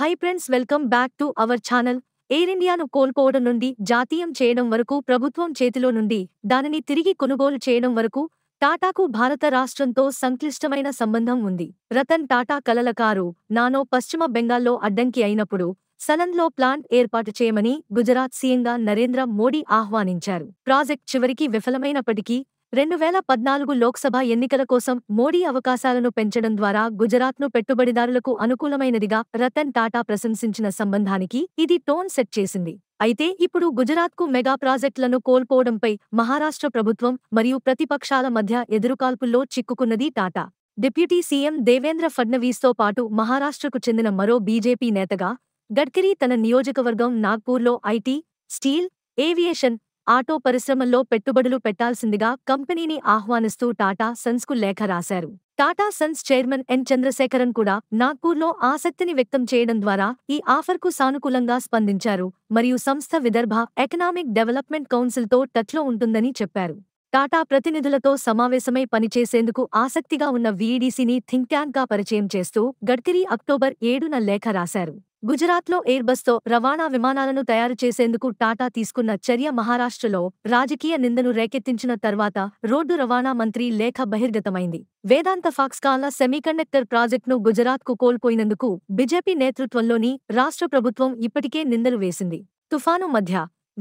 high friends welcome back to our channel air ఇండియాను కోల్పోవడం నుండి జాతీయం చేయడం వరకు ప్రభుత్వం చేతిలో నుండి దానిని తిరిగి కొనుగోలు చేయడం వరకు టాటాకు భారత రాష్ట్రంతో సంక్లిష్టమైన సంబంధం ఉంది రతన్ టాటా కలలకారు నానో పశ్చిమ బెంగాల్లో అడ్డంకి అయినప్పుడు సలన్లో ప్లాంట్ ఏర్పాటు చేయమని గుజరాత్ సీఎంగా నరేంద్ర మోడీ ఆహ్వానించారు ప్రాజెక్ట్ చివరికి విఫలమైనప్పటికీ రెండు వేల పద్నాలుగు లోక్సభ ఎన్నికల కోసం మోడీ అవకాశాలను పెంచడం ద్వారా గుజరాత్ను పెట్టుబడిదారులకు అనుకూలమైనదిగా రతన్ టాటా ప్రశంసించిన సంబంధానికి ఇది టోన్ సెట్ చేసింది అయితే ఇప్పుడు గుజరాత్కు మెగా ప్రాజెక్టులను కోల్పోవడంపై మహారాష్ట్ర ప్రభుత్వం మరియు ప్రతిపక్షాల మధ్య ఎదురుకాల్పుల్లో చిక్కుకున్నది టాటా డిప్యూటీ సీఎం దేవేంద్ర ఫడ్నవీస్తో పాటు మహారాష్ట్రకు చెందిన మరో బీజేపీ నేతగా గడ్కరీ తన నియోజకవర్గం నాగ్పూర్లో ఐటీ స్టీల్ ఏవియేషన్ ఆటో పరిశ్రమల్లో పెట్టుబడులు పెట్టాల్సిందిగా కంపెనీని ఆహ్వానిస్తూ టాటా సన్స్కు లేఖ రాశారు Tata sons chairman N Chandrasekharan కూడా నాగ్పూర్లో ఆసక్తిని వ్యక్తం చేయడం ద్వారా ఈ ఆఫర్కు సానుకూలంగా స్పందించారు మరియు సంస్థ విదర్భ ఎకనామిక్ డెవలప్మెంట్ కౌన్సిల్తో టచ్లో ఉంటుందని చెప్పారు టాటా ప్రతినిధులతో సమావేశమై పనిచేసేందుకు ఆసక్తిగా ఉన్న వీఈడీసీని థింక్ ట్యాంక్గా పరిచయం చేస్తూ గడ్కరీ అక్టోబర్ ఏడున లేఖ రాశారు గుజరాత్లో ఎయిర్బస్తో రవాణా విమానాలను తయారు చేసేందుకు టాటా తీసుకున్న చర్య మహారాష్ట్రలో రాజకీయ నిందను రేకెత్తించిన తర్వాత రోడ్డు రవాణా మంత్రి లేఖ బహిర్గతమైంది వేదాంత ఫాక్స్కాన్ల సెమీకండక్టర్ ప్రాజెక్టును గుజరాత్కు కోల్పోయినందుకు బీజేపీ నేతృత్వంలోని రాష్ట్ర ప్రభుత్వం ఇప్పటికే నిందలు వేసింది తుఫాను మధ్య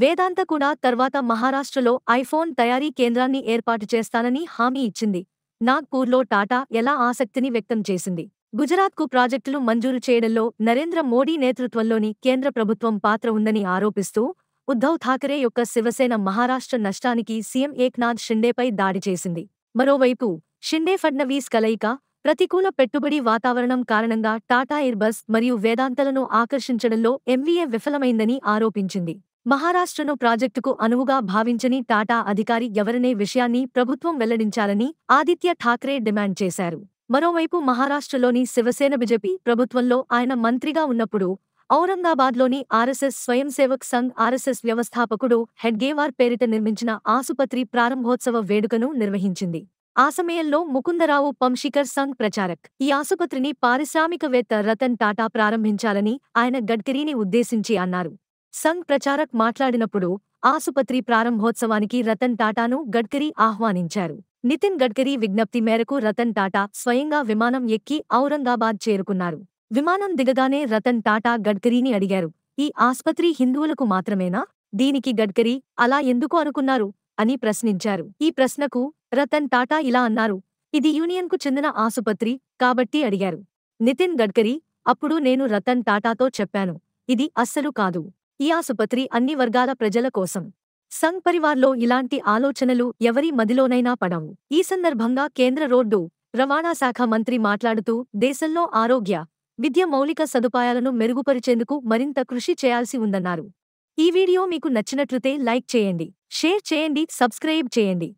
వేదాంత కూడా తర్వాత మహారాష్ట్రలో ఐఫోన్ తయారీ కేంద్రాన్ని ఏర్పాటు చేస్తానని హామీ ఇచ్చింది నాగ్పూర్లో టాటా ఎలా ఆసక్తిని వ్యక్తం చేసింది గుజరాత్కు ప్రాజెక్టులు మంజూరు చేయడంలో నరేంద్ర మోడీ నేతృత్వంలోని కేంద్ర ప్రభుత్వం పాత్ర ఉందని ఆరోపిస్తూ ఉద్ధవ్ ఠాకరే యొక్క శివసేన మహారాష్ట్ర నష్టానికి సీఎం ఏక్నాథ్ షిండేపై దాడి చేసింది మరోవైపు షిండే ఫడ్నవీస్ కలయిక ప్రతికూల పెట్టుబడి వాతావరణం కారణంగా టాటా ఎయిర్బస్ మరియు వేదాంతలను ఆకర్షించడంలో ఎంవీఏ విఫలమైందని ఆరోపించింది మహారాష్ట్రను ప్రాజెక్టుకు అనువుగా భావించని టాటా అధికారి ఎవరనే విషయాన్ని ప్రభుత్వం వెల్లడించాలని ఆదిత్య ఠాక్రే డిమాండ్ చేశారు మరోవైపు మహారాష్ట్రలోని శివసేన బిజెపి ప్రభుత్వంలో ఆయన మంత్రిగా ఉన్నప్పుడు ఔరంగాబాద్లోని ఆర్ఎస్ఎస్ స్వయం సేవక్ సంఘ్ ఆర్ఎస్ఎస్ వ్యవస్థాపకుడు హెడ్గేవార్ పేరిట నిర్మించిన ఆసుపత్రి ప్రారంభోత్సవ వేడుకను నిర్వహించింది ఆ సమయంలో ముకుందరావు పంశీకర్ సంఘ్ ప్రచారక్ ఈ ఆసుపత్రిని పారిశ్రామికవేత్త రతన్ టాటా ప్రారంభించాలని ఆయన గడ్కరీని ఉద్దేశించి అన్నారు సంఘ్ ప్రచారక్ మాట్లాడినప్పుడు ఆసుపత్రి ప్రారంభోత్సవానికి రతన్ టాటాను గడ్కరీ ఆహ్వానించారు నితిన్ గడ్కరీ విజ్ఞప్తి మేరకు రతన్ టాటా స్వయంగా విమానం ఎక్కి ఔరంగాబాద్ చేరుకున్నారు విమానం దిగగానే రతన్ టాటా గడ్కరీని అడిగారు ఈ ఆస్పత్రి హిందువులకు మాత్రమేనా దీనికి గడ్కరీ అలా ఎందుకు అనుకున్నారు అని ప్రశ్నించారు ఈ ప్రశ్నకు రతన్ టాటా ఇలా అన్నారు ఇది యూనియన్కు చెందిన ఆసుపత్రి కాబట్టి అడిగారు నితిన్ గడ్కరీ అప్పుడు నేను రతన్ టాటాతో చెప్పాను ఇది అస్సలు కాదు ఈ ఆసుపత్రి అన్ని వర్గాల ప్రజల కోసం సంఘ్ పరివార్లో ఇలాంటి ఆలోచనలు ఎవరి మదిలోనైనా పడవు ఈ సందర్భంగా కేంద్ర రోడ్డు రవాణా శాఖ మంత్రి మాట్లాడుతూ దేశంలో ఆరోగ్య విద్య మౌలిక సదుపాయాలను మెరుగుపరిచేందుకు మరింత కృషి చేయాల్సి ఉందన్నారు ఈ వీడియో మీకు నచ్చినట్లయితే లైక్ చేయండి షేర్ చేయండి సబ్స్క్రైబ్ చేయండి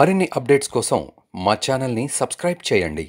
మరిన్ని అప్డేట్స్ కోసం మా ఛానల్ని సబ్స్క్రైబ్ చేయండి